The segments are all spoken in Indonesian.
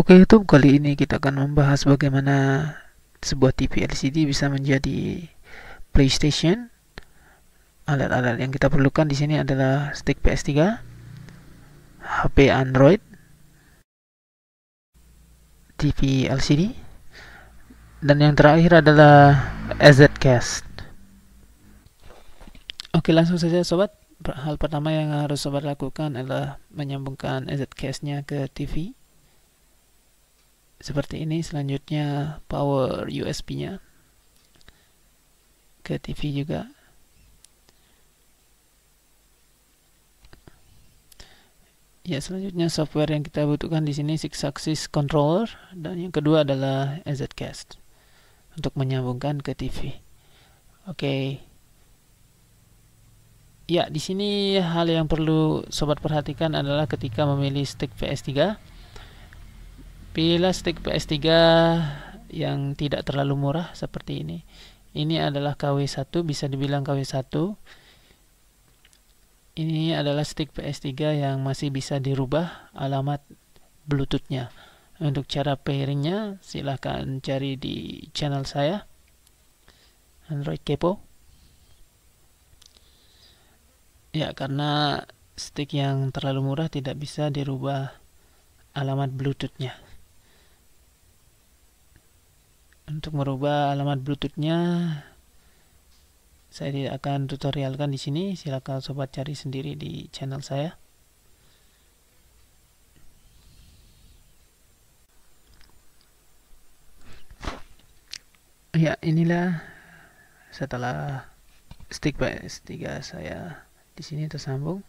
Oke okay, YouTube, kali ini kita akan membahas bagaimana sebuah TV LCD bisa menjadi PlayStation. Alat-alat yang kita perlukan di sini adalah stick PS3, HP Android, TV LCD, dan yang terakhir adalah EZCast. Oke, okay, langsung saja sobat. Hal pertama yang harus sobat lakukan adalah menyambungkan EZCast-nya ke TV seperti ini selanjutnya power USB nya ke TV juga ya selanjutnya software yang kita butuhkan di sini six axis controller dan yang kedua adalah EZCast untuk menyambungkan ke TV oke okay ya di sini hal yang perlu sobat perhatikan adalah ketika memilih stick PS3 pilihlah stick PS3 yang tidak terlalu murah seperti ini ini adalah KW1 bisa dibilang KW1 ini adalah stick PS3 yang masih bisa dirubah alamat bluetoothnya untuk cara pairingnya silahkan cari di channel saya Android Kepo ya karena stick yang terlalu murah tidak bisa dirubah alamat bluetoothnya untuk merubah alamat bluetoothnya saya tidak akan tutorialkan di sini silakan sobat cari sendiri di channel saya ya inilah setelah stick by S3 saya di sini tersambung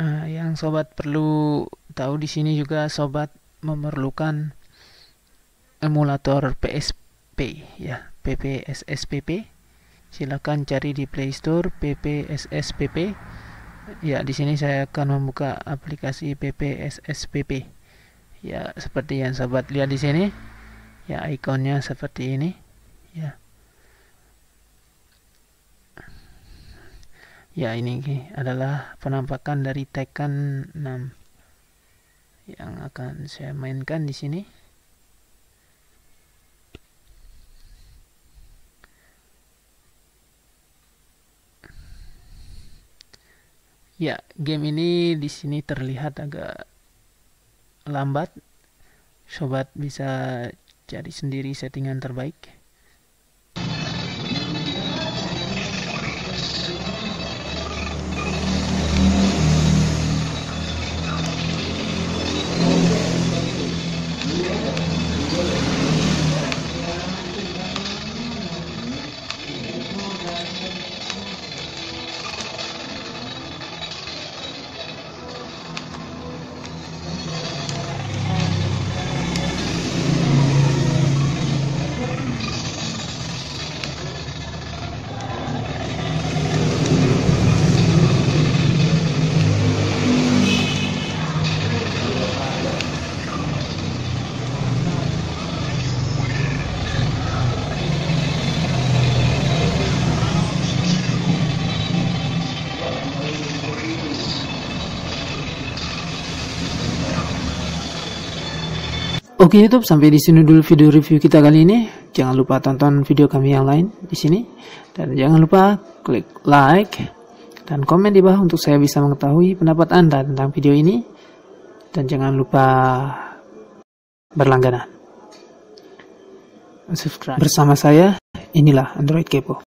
uh, yang sobat perlu tahu di sini juga sobat memerlukan emulator PSP ya PPSSPP silakan cari di Play Store PPSSPP ya di sini saya akan membuka aplikasi PPSSPP ya seperti yang sahabat lihat di sini ya ikonnya seperti ini ya ya ini adalah penampakan dari Tekken 6 yang akan saya mainkan di sini Ya, game ini di sini terlihat agak lambat. Sobat bisa cari sendiri settingan terbaik. Oke YouTube, sampai di sini dulu video review kita kali ini. Jangan lupa tonton video kami yang lain di sini dan jangan lupa klik like dan komen di bawah untuk saya bisa mengetahui pendapat Anda tentang video ini dan jangan lupa berlangganan. Subscribe. Bersama saya, inilah Android Kepo.